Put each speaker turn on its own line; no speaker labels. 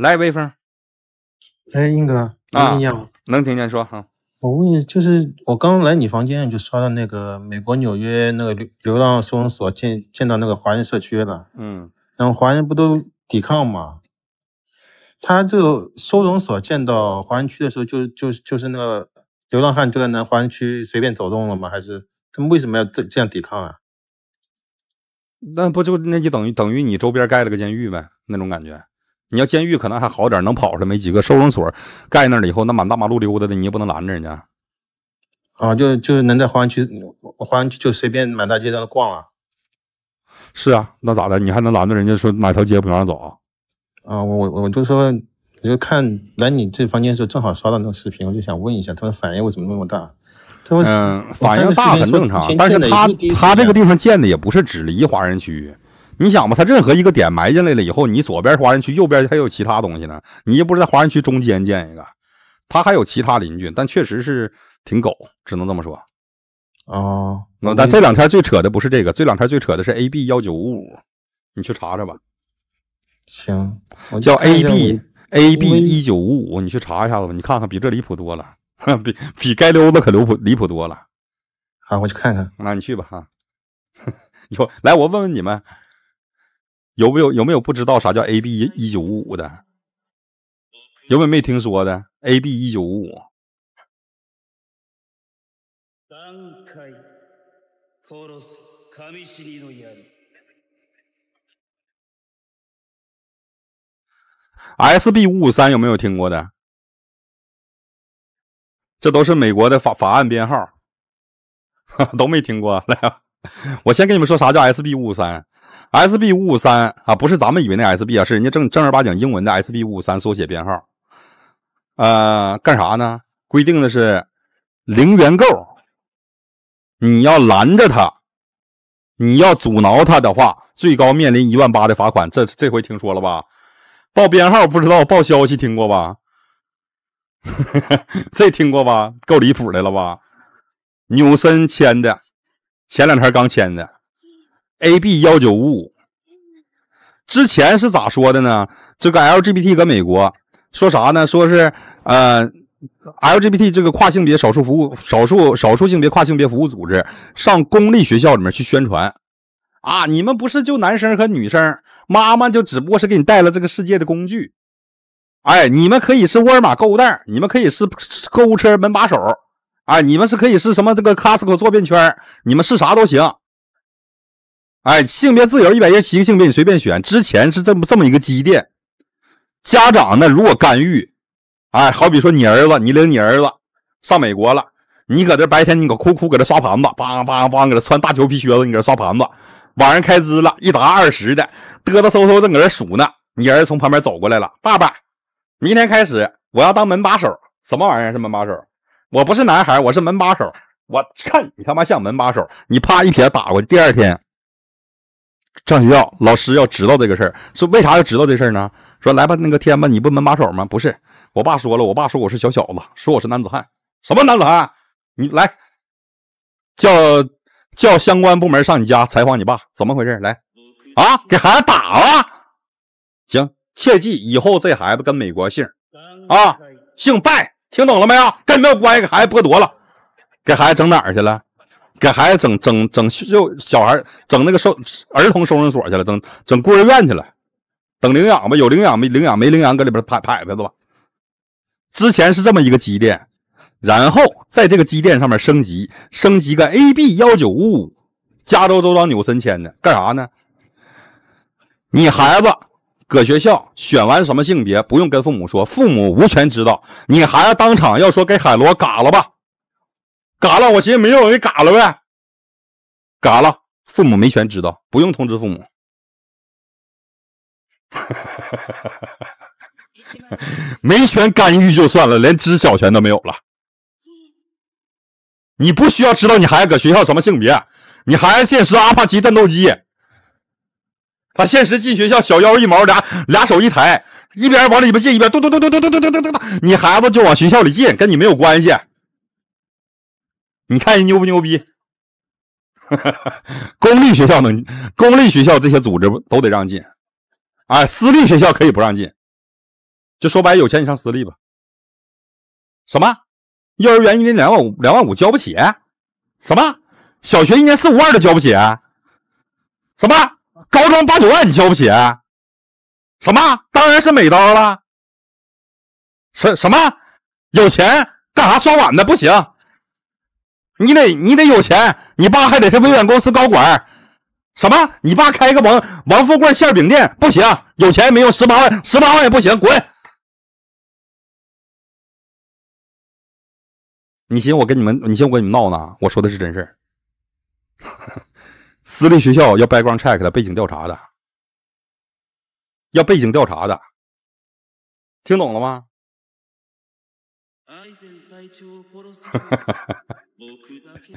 来威风，
哎，英哥，
能听见吗？能听见，说哈。
我问你，就是我刚来你房间，就刷到那个美国纽约那个流流浪收容所建建到那个华人社区了。嗯，然后华人不都抵抗吗？他这个收容所建到华人区的时候，就就就是那个流浪汉就在那华人区随便走动了吗？还是他们为什么要这这样抵抗啊？
那不就那就等于等于你周边盖了个监狱呗，那种感觉。你要监狱可能还好点能跑出来没几个。收容所盖那儿了以后，那满大马路溜达的，你也不能拦着人家
啊。就就是能在华安区，华安区就随便满大街在那逛啊。
是啊，那咋的？你还能拦着人家说哪条街不让走？
啊，我我我就说，我就看来你这房间的时候正好刷到那个视频，我就想问一下，他们反应为什么那么大？
他嗯，反应大很正常，但是他他这个地方建的也不是只离华人区。你想吧，它任何一个点埋进来了以后，你左边华人区，右边还有其他东西呢。你又不是在华人区中间建一个，它还有其他邻居。但确实是挺狗，只能这么说。啊，那但这两天最扯的不是这个，这两天最扯的是 A B 幺九五五，你去查查吧。
行，叫 A B A B 一九
五五，你去查一下子吧。你看看，比这离谱多了，比比该溜子可离谱离谱多了。
好，我去看看。
那你去吧，哈。有 来，我问问你们。有没有有没有不知道啥叫 A B 一九五五的？有没有没听说的 A B 一九五五？S B 五五三有没有听过的？这都是美国的法法案编号，都没听过。来，我先跟你们说啥叫 S B 五五三。S B 五五三啊，不是咱们以为那 S B 啊，是人家正正儿八经英文的 S B 五五三缩写编号。呃，干啥呢？规定的是零元购，你要拦着他，你要阻挠他的话，最高面临一万八的罚款。这这回听说了吧？报编号不知道，报消息听过吧？这听过吧？够离谱的了吧？纽森签的，前两天刚签的。a b 幺九五五，之前是咋说的呢？这个 LGBT 搁美国说啥呢？说是呃，LGBT 这个跨性别少数服务少数少数性别跨性别服务组织上公立学校里面去宣传啊！你们不是就男生和女生？妈妈就只不过是给你带了这个世界的工具。哎，你们可以是沃尔玛购物袋，你们可以是购物车门把手，啊，你们是可以是什么这个 c o s t c o 坐便圈，你们是啥都行。哎，性别自由，一百十七个性别，你随便选。之前是这么这么一个积淀。家长呢，如果干预，哎，好比说你儿子，你领你儿子上美国了，你搁这白天，你搁哭哭搁这刷盘子，梆梆梆搁这穿大球皮靴子，你搁这刷盘子。晚上开支了一沓二十的，嘚嘚嗖嗖正搁这数呢，你儿子从旁边走过来了，爸爸，明天开始我要当门把手，什么玩意儿是门把手？我不是男孩，我是门把手。我看你他妈像门把手，你啪一撇打过去。第二天。上学校，老师要知道这个事儿。说为啥要知道这事儿呢？说来吧，那个天吧，你不门把手吗？不是，我爸说了，我爸说我是小小子，说我是男子汉。什么男子汉？你来叫叫相关部门上你家采访你爸，怎么回事？来啊，给孩子打了。行，切记以后这孩子跟美国姓啊，姓拜。听懂了没有？跟没有关系，给孩子剥夺了，给孩子整哪儿去了？给孩子整整整，就小孩整那个收儿童收容所去了，整整孤儿院去了，等领养吧，有领养没领养没领养，搁里边排排排着吧。之前是这么一个机电，然后在这个机电上面升级，升级个 AB 幺九五五，加州州长纽森签的，干啥呢？你孩子搁学校选完什么性别，不用跟父母说，父母无权知道。你孩子当场要说给海螺嘎了吧？嘎了，我寻思没用，给嘎了呗。嘎了，父母没权知道，不用通知父母。没权干预就算了，连知晓权都没有了。你不需要知道你孩子搁学校什么性别。你孩子现实阿帕奇战斗机，他现实进学校小腰一毛俩俩手一抬，一边往里边进一边嘟嘟嘟嘟嘟嘟嘟嘟嘟嘟，你孩子就往学校里进，跟你没有关系。你看人牛不牛逼？公立学校能，公立学校这些组织都得让进？啊，私立学校可以不让进。就说白，有钱你上私立吧。什么？幼儿园一年两万五，两万五交不起？什么？小学一年四五万都交不起？什么？高中八九万你交不起？什么？当然是美刀了。什什么？有钱干啥刷碗的不行？你得，你得有钱，你爸还得是微软公司高管，什么？你爸开个王王富贵馅饼店不行？有钱也没用，十八万，十八万也不行，滚！你寻思我跟你们，你寻思我跟你们闹呢？我说的是真事 私立学校要 background check 的，背景调查的，要背景调查的，听懂了吗？哈哈哈哈哈！僕だけ